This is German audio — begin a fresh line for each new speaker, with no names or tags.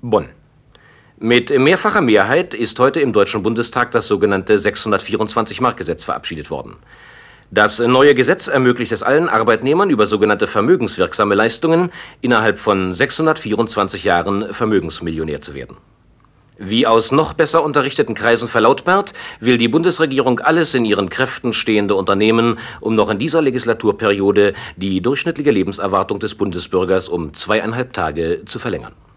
Bonn. Mit mehrfacher Mehrheit ist heute im Deutschen Bundestag das sogenannte 624-Mark-Gesetz verabschiedet worden. Das neue Gesetz ermöglicht es allen Arbeitnehmern, über sogenannte vermögenswirksame Leistungen innerhalb von 624 Jahren Vermögensmillionär zu werden. Wie aus noch besser unterrichteten Kreisen verlautbart, will die Bundesregierung alles in ihren Kräften stehende unternehmen, um noch in dieser Legislaturperiode die durchschnittliche Lebenserwartung des Bundesbürgers um zweieinhalb Tage zu verlängern.